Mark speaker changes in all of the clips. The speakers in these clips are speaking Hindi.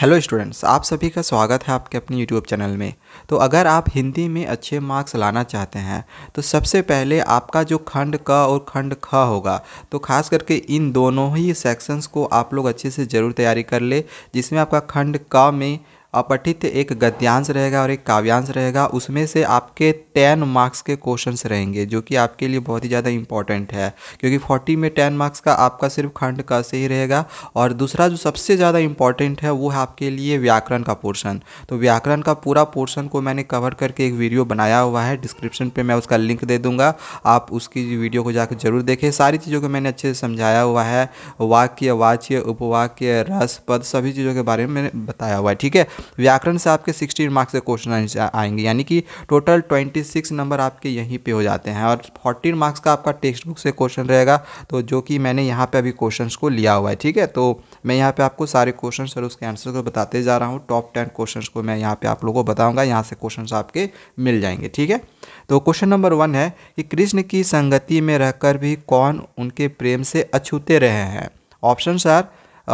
Speaker 1: हेलो स्टूडेंट्स आप सभी का स्वागत है आपके अपने यूट्यूब चैनल में तो अगर आप हिंदी में अच्छे मार्क्स लाना चाहते हैं तो सबसे पहले आपका जो खंड क और खंड ख होगा तो खास करके इन दोनों ही सेक्शंस को आप लोग अच्छे से ज़रूर तैयारी कर ले जिसमें आपका खंड क में अपठित एक गद्यांश रहेगा और एक काव्यांश रहेगा उसमें से आपके टेन मार्क्स के क्वेश्चंस रहेंगे जो कि आपके लिए बहुत ही ज़्यादा इंपॉर्टेंट है क्योंकि फोर्टी में टेन मार्क्स का आपका सिर्फ खंड का से ही रहेगा और दूसरा जो सबसे ज़्यादा इंपॉर्टेंट है वो है आपके लिए व्याकरण का पोर्शन तो व्याकरण का पूरा पोर्शन को मैंने कवर करके एक वीडियो बनाया हुआ है डिस्क्रिप्शन पर मैं उसका लिंक दे दूँगा आप उसकी वीडियो को जाकर जरूर देखें सारी चीज़ों को मैंने अच्छे से समझाया हुआ है वाक्य वाच्य उपवाक्य रस पद सभी चीज़ों के बारे में मैंने बताया हुआ है ठीक है व्याकरण से आपके सिक्सटीन मार्क्स के क्वेश्चन आएंगे यानी कि टोटल ट्वेंटी सिक्स नंबर आपके यहीं पे हो जाते हैं और फोर्टीन मार्क्स का आपका टेक्स्ट बुक से क्वेश्चन रहेगा तो जो कि मैंने यहाँ पे अभी क्वेश्चंस को लिया हुआ है ठीक है तो मैं यहाँ पे आपको सारे क्वेश्चंस और उसके आंसर को बताते जा रहा हूँ टॉप टेन क्वेश्चन को मैं यहाँ पे आप लोगों को बताऊँगा यहाँ से क्वेश्चन आपके मिल जाएंगे ठीक है तो क्वेश्चन नंबर वन है कि कृष्ण की संगति में रहकर भी कौन उनके प्रेम से अछूते रहे हैं ऑप्शन आर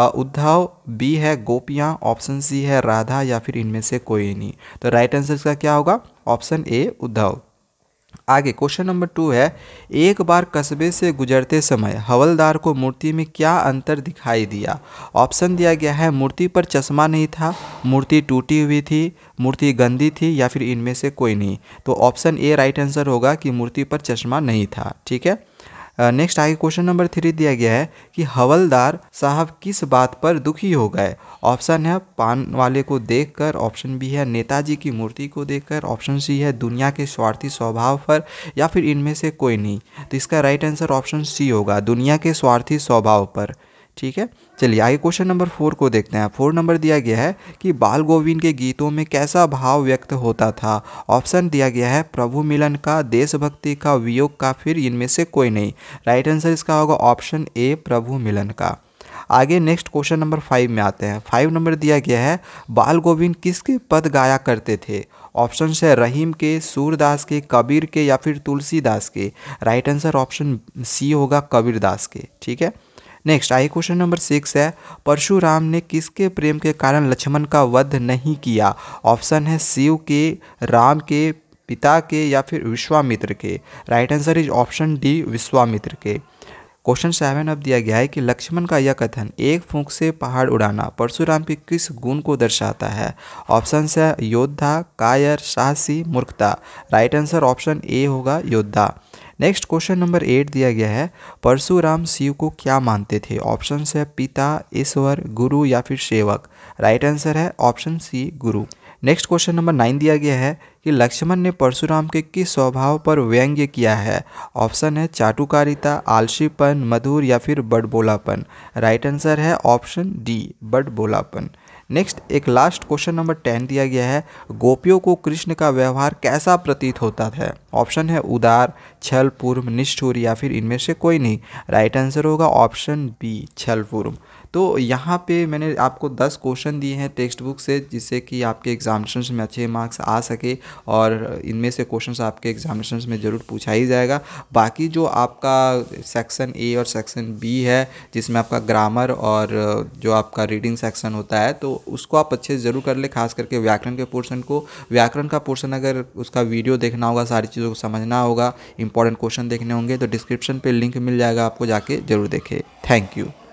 Speaker 1: उद्धव बी है गोपियाँ ऑप्शन सी है राधा या फिर इनमें से कोई नहीं तो राइट आंसर इसका क्या होगा ऑप्शन ए उद्धव आगे क्वेश्चन नंबर टू है एक बार कस्बे से गुजरते समय हवलदार को मूर्ति में क्या अंतर दिखाई दिया ऑप्शन दिया गया है मूर्ति पर चश्मा नहीं था मूर्ति टूटी हुई थी मूर्ति गंदी थी या फिर इनमें से कोई नहीं तो ऑप्शन ए राइट आंसर होगा कि मूर्ति पर चश्मा नहीं था ठीक है नेक्स्ट आगे क्वेश्चन नंबर थ्री दिया गया है कि हवलदार साहब किस बात पर दुखी हो गए ऑप्शन है पान वाले को देखकर ऑप्शन बी है नेताजी की मूर्ति को देखकर ऑप्शन सी है दुनिया के स्वार्थी स्वभाव पर या फिर इनमें से कोई नहीं तो इसका राइट आंसर ऑप्शन सी होगा दुनिया के स्वार्थी स्वभाव पर ठीक है चलिए आगे क्वेश्चन नंबर फोर को देखते हैं फोर नंबर दिया गया है कि बाल गोविंद के गीतों में कैसा भाव व्यक्त होता था ऑप्शन दिया गया है प्रभु मिलन का देशभक्ति का वियोग का फिर इनमें से कोई नहीं राइट आंसर इसका होगा ऑप्शन ए प्रभु मिलन का आगे नेक्स्ट क्वेश्चन नंबर फाइव में आते हैं फाइव नंबर दिया गया है बाल गोविंद किसके पद गाया करते थे ऑप्शन है रहीम के सूरदास के कबीर के या फिर तुलसीदास के राइट आंसर ऑप्शन सी होगा कबीरदास के ठीक है नेक्स्ट आइए क्वेश्चन नंबर सिक्स है परशुराम ने किसके प्रेम के कारण लक्ष्मण का वध नहीं किया ऑप्शन है शिव के राम के पिता के या फिर विश्वामित्र के right answer is option D Vishwamitra के क्वेश्चन सेवन अब दिया गया है कि लक्ष्मण का यह कथन एक फूंक से पहाड़ उड़ाना परशुराम के किस गुण को दर्शाता है ऑप्शन है योद्धा कायर साहसी मूर्खता राइट आंसर ऑप्शन ए होगा योद्धा नेक्स्ट क्वेश्चन नंबर एट दिया गया है परशुराम शिव को क्या मानते थे ऑप्शन है पिता ईश्वर गुरु या फिर सेवक राइट आंसर है ऑप्शन सी गुरु नेक्स्ट क्वेश्चन नंबर नाइन दिया गया है कि लक्ष्मण ने परशुराम के किस स्वभाव पर व्यंग्य किया है ऑप्शन है चाटुकारिता आलसीपन मधुर या फिर बड़बोलापन राइट आंसर है ऑप्शन डी बड़बोलापन नेक्स्ट एक लास्ट क्वेश्चन नंबर टेन दिया गया है गोपियों को कृष्ण का व्यवहार कैसा प्रतीत होता है ऑप्शन है उदार छल पूर्व निष्ठुर या फिर इनमें से कोई नहीं राइट आंसर होगा ऑप्शन बी छल पूर्व तो यहाँ पे मैंने आपको दस क्वेश्चन दिए हैं टेक्स्ट बुक से जिससे कि आपके एग्जामिनेशन में अच्छे मार्क्स आ सके और इनमें से क्वेश्चन आपके एग्जामिनेशन में ज़रूर पूछा ही जाएगा बाकी जो आपका सेक्शन ए और सेक्शन बी है जिसमें आपका ग्रामर और जो आपका रीडिंग सेक्शन होता है तो उसको आप अच्छे से ज़रूर कर ले खास करके व्याकरण के पोर्शन को व्याकरण का पोर्शन अगर उसका वीडियो देखना होगा सारी चीज़ों को समझना होगा इंपॉर्टेंट क्वेश्चन देखने होंगे तो डिस्क्रिप्शन पर लिंक मिल जाएगा आपको जाके ज़रूर देखें थैंक यू